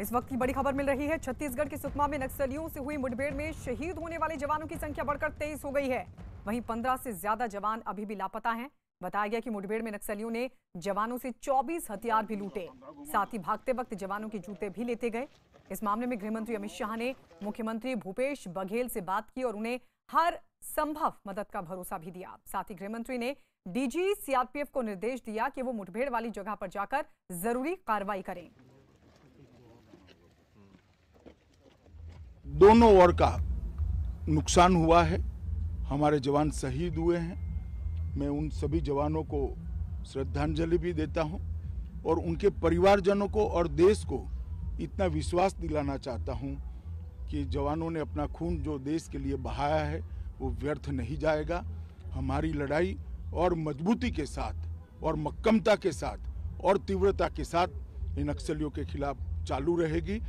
इस वक्त की बड़ी खबर मिल रही है छत्तीसगढ़ के सुकमा में नक्सलियों से हुई मुठभेड़ में शहीद होने वाले जवानों की संख्या बढ़कर तेईस हो गई है वहीं पंद्रह से ज्यादा जवान अभी भी लापता हैं बताया गया कि मुठभेड़ में नक्सलियों ने जवानों से 24 हथियार भी लूटे साथ ही भागते वक्त जवानों के जूते भी लेते गए इस मामले में गृहमंत्री अमित शाह ने मुख्यमंत्री भूपेश बघेल से बात की और उन्हें हर संभव मदद का भरोसा भी दिया साथ ही गृहमंत्री ने डीजी सीआरपीएफ को निर्देश दिया कि वो मुठभेड़ वाली जगह पर जाकर जरूरी कार्रवाई करें दोनों ओर का नुकसान हुआ है हमारे जवान शहीद हुए हैं मैं उन सभी जवानों को श्रद्धांजलि भी देता हूं और उनके परिवारजनों को और देश को इतना विश्वास दिलाना चाहता हूं कि जवानों ने अपना खून जो देश के लिए बहाया है वो व्यर्थ नहीं जाएगा हमारी लड़ाई और मजबूती के साथ और मक्कमता के साथ और तीव्रता के साथ इन नक्सलियों के खिलाफ चालू रहेगी